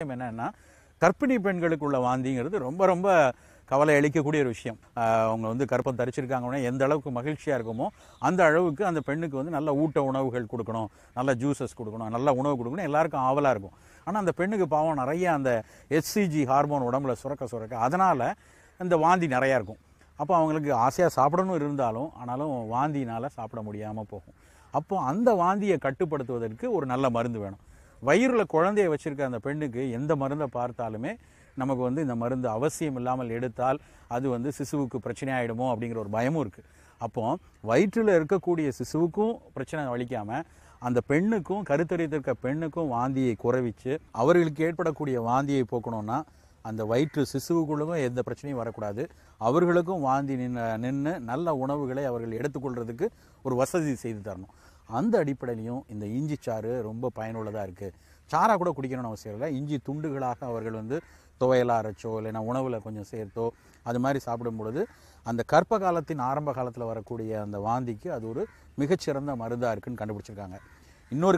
விஷயம் என்னென்னா கர்ப்பிணி பெண்களுக்கு உள்ள வாந்திங்கிறது ரொம்ப ரொம்ப கவலை அளிக்கக்கூடிய ஒரு விஷயம் அவங்க வந்து கற்பம் தரிச்சிருக்காங்கன்னா எந்த அளவுக்கு மகிழ்ச்சியாக இருக்குமோ அந்த அளவுக்கு அந்த பெண்ணுக்கு வந்து நல்ல ஊட்ட உணவுகள் கொடுக்கணும் நல்ல ஜூஸஸ் கொடுக்கணும் நல்ல உணவு கொடுக்கணும் எல்லாருக்கும் ஆவலாக இருக்கும் ஆனால் அந்த பெண்ணுக்கு பாவம் நிறைய அந்த எஸ்சிஜி ஹார்மோன் உடம்புல சுரக்க சுரக்க அதனால் இந்த வாந்தி நிறையா இருக்கும் அப்போ அவங்களுக்கு ஆசையாக சாப்பிடணும் இருந்தாலும் ஆனாலும் வாந்தினால் சாப்பிட முடியாமல் போகும் அப்போது அந்த வாந்தியை கட்டுப்படுத்துவதற்கு ஒரு நல்ல மருந்து வேணும் வயிறில் குழந்தைய வச்சுருக்க அந்த பெண்ணுக்கு எந்த மருந்தை பார்த்தாலுமே நமக்கு வந்து இந்த மருந்து அவசியம் இல்லாமல் எடுத்தால் அது வந்து சிசுவுக்கு பிரச்சனை ஆகிடுமோ அப்படிங்கிற ஒரு பயமும் இருக்குது அப்போ வயிற்றில் இருக்கக்கூடிய சிசுவுக்கும் பிரச்சனை வலிக்காமல் அந்த பெண்ணுக்கும் கருத்தறித்திருக்க பெண்ணுக்கும் வாந்தியை குறைவிச்சு அவர்களுக்கு ஏற்படக்கூடிய வாந்தியை போக்கணும்னா அந்த வயிற்று சிசுவுக்குள்ளதும் எந்த பிரச்சனையும் வரக்கூடாது அவர்களுக்கும் வாந்தி நின்று நின்று நல்ல உணவுகளை அவர்கள் எடுத்துக்கொள்றதுக்கு ஒரு வசதி செய்து தரணும் அந்த அடிப்படையிலையும் இந்த இஞ்சி சாறு ரொம்ப பயனுள்ளதாக இருக்குது சாரா கூட குடிக்கணும்னு அவசியம் இல்லை இஞ்சி துண்டுகளாக அவர்கள் வந்து துவையலாக அரைச்சோ இல்லைன்னா உணவில் கொஞ்சம் சேர்த்தோ அது மாதிரி சாப்பிடும்பொழுது அந்த கற்ப காலத்தின் ஆரம்ப காலத்தில் வரக்கூடிய அந்த வாந்திக்கு அது ஒரு மிகச்சிறந்த மருந்தாக இருக்குதுன்னு கண்டுபிடிச்சிருக்காங்க இன்னொரு